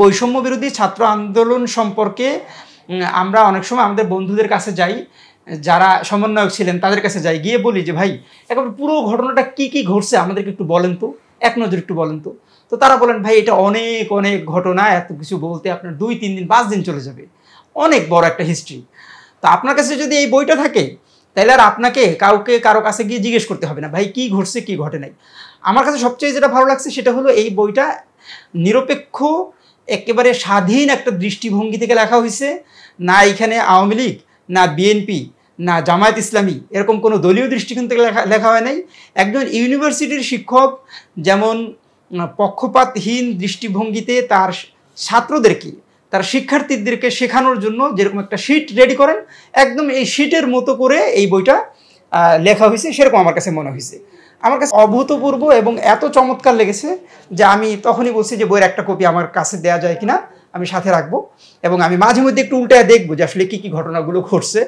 বৈষম্য বিরোধী ছাত্র আন্দোলন সম্পর্কে আমরা অনেক সময় আমাদের বন্ধুদের কাছে যাই যারা সমন্বয়ক ছিলেন তাদের কাছে যাই গিয়ে বলি যে ভাই একবার পুরো ঘটনাটা কি কি ঘটছে আমাদেরকে একটু বলেন তো এক নজর একটু বলেন তো তো তারা বলেন ভাই এটা অনেক অনেক ঘটনা এত কিছু বলতে আপনার দুই তিন দিন পাঁচ দিন চলে যাবে অনেক বড় একটা হিস্ট্রি তো আপনার কাছে যদি এই বইটা থাকে তাহলে আর আপনাকে কাউকে কারো কাছে গিয়ে জিজ্ঞেস করতে হবে না ভাই কি ঘটছে কি ঘটে নাই আমার কাছে সবচেয়ে যেটা ভালো লাগছে সেটা হলো এই বইটা নিরপেক্ষ একেবারে স্বাধীন একটা দৃষ্টিভঙ্গি থেকে লেখা হয়েছে না এখানে আওয়ামী লীগ না বিএনপি না জামায়াত ইসলামী এরকম কোনো দলীয় দৃষ্টিকোণ থেকে লেখা লেখা হয় নাই একজন ইউনিভার্সিটির শিক্ষক যেমন পক্ষপাতহীন দৃষ্টিভঙ্গিতে তার ছাত্রদেরকে তার শিক্ষার্থীদেরকে শেখানোর জন্য যেরকম একটা শিট রেডি করেন একদম এই শিটের মতো করে এই বইটা লেখা হয়েছে সেরকম আমার কাছে মনে হয়েছে আমার কাছে অভূতপূর্ব এবং এত চমৎকার লেগেছে যে আমি তখনই বলছি যে বইয়ের একটা কপি আমার কাছে দেওয়া যায় কিনা আমি সাথে রাখবো এবং আমি মাঝে মধ্যে একটু উল্টায় দেখবো যে আসলে কী কী ঘটনাগুলো ঘটছে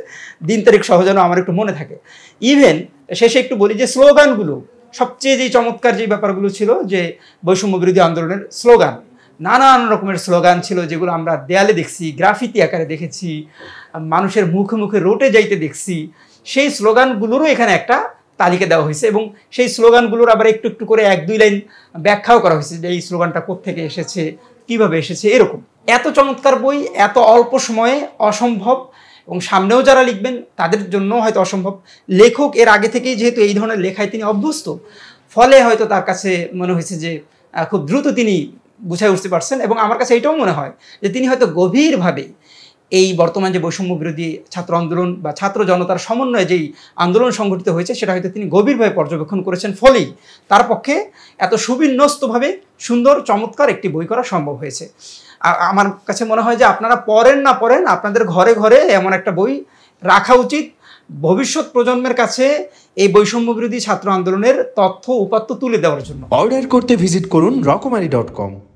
দিন তারিখ সহ যেন আমার একটু মনে থাকে ইভেন শেষে একটু বলি যে স্লোগানগুলো সবচেয়ে যে চমৎকার যে ব্যাপারগুলো ছিল যে বৈষম্য বিরোধী আন্দোলনের স্লোগান নানান রকমের স্লোগান ছিল যেগুলো আমরা দেয়ালে দেখছি গ্রাফিতি আকারে দেখেছি মানুষের মুখে মুখে রোটে যাইতে দেখছি সেই স্লোগানগুলোরও এখানে একটা তালিকা দেওয়া হয়েছে এবং সেই স্লোগানগুলোর আবার একটু একটু করে এক দুই লাইন ব্যাখ্যাও করা হয়েছে যে এই স্লোগানটা কোথেকে এসেছে কিভাবে এসেছে এরকম এত চমৎকার বই এত অল্প সময়ে অসম্ভব এবং সামনেও যারা লিখবেন তাদের জন্য হয়তো অসম্ভব লেখক এর আগে থেকেই যেহেতু এই ধরনের লেখায় তিনি অভ্যস্ত ফলে হয়তো তার কাছে মনে হয়েছে যে খুব দ্রুত তিনি বুঝায় উঠতে পারছেন এবং আমার কাছে এটাও মনে হয় যে তিনি হয়তো গভীরভাবে এই বর্তমান যে বৈষম্য বিরোধী ছাত্র আন্দোলন বা ছাত্র জনতার সমন্বয়ে যেই আন্দোলন সংঘটিত হয়েছে সেটা হয়তো তিনি গভীরভাবে পর্যবেক্ষণ করেছেন ফলেই তার পক্ষে এত সুবিন্যস্তভাবে সুন্দর চমৎকার একটি বই করা সম্ভব হয়েছে আমার কাছে মনে হয় যে আপনারা পড়েন না পড়েন আপনাদের ঘরে ঘরে এমন একটা বই রাখা উচিত ভবিষ্যৎ প্রজন্মের কাছে এই বৈষম্য বিরোধী ছাত্র আন্দোলনের তথ্য উপাত্ত তুলে দেওয়ার জন্য অর্ডার করতে ভিজিট করুন রকমারি ডট কম